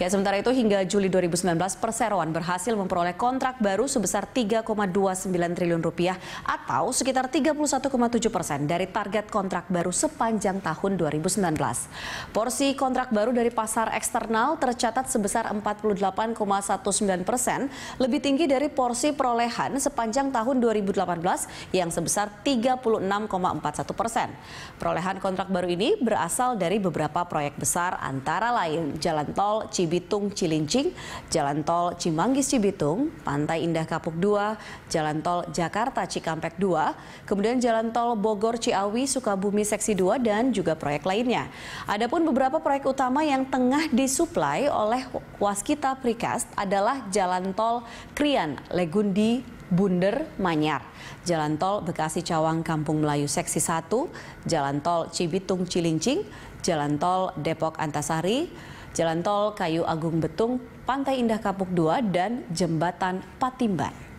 Ya, sementara itu hingga Juli 2019 perseroan berhasil memperoleh kontrak baru sebesar 3,29 triliun rupiah atau sekitar 31,7 persen dari target kontrak baru sepanjang tahun 2019. Porsi kontrak baru dari pasar eksternal tercatat sebesar 48,19 persen, lebih tinggi dari porsi perolehan sepanjang tahun 2018 yang sebesar 36,41 persen. Perolehan kontrak baru ini berasal dari beberapa proyek besar antara lain Jalan Tol Cibu Cibitung Cilincing, Jalan Tol Cimanggis Cibitung, Pantai Indah Kapuk 2, Jalan Tol Jakarta Cikampek 2, kemudian Jalan Tol Bogor Ciawi Sukabumi Seksi 2 dan juga proyek lainnya. Adapun beberapa proyek utama yang tengah disuplai oleh Waskita Prikast adalah Jalan Tol Krian Legundi Bunder Manyar, Jalan Tol Bekasi Cawang Kampung Melayu Seksi 1, Jalan Tol Cibitung Cilincing, Jalan Tol Depok Antasari, Jalan Tol Kayu Agung Betung, Pantai Indah Kapuk 2, dan Jembatan Patimban.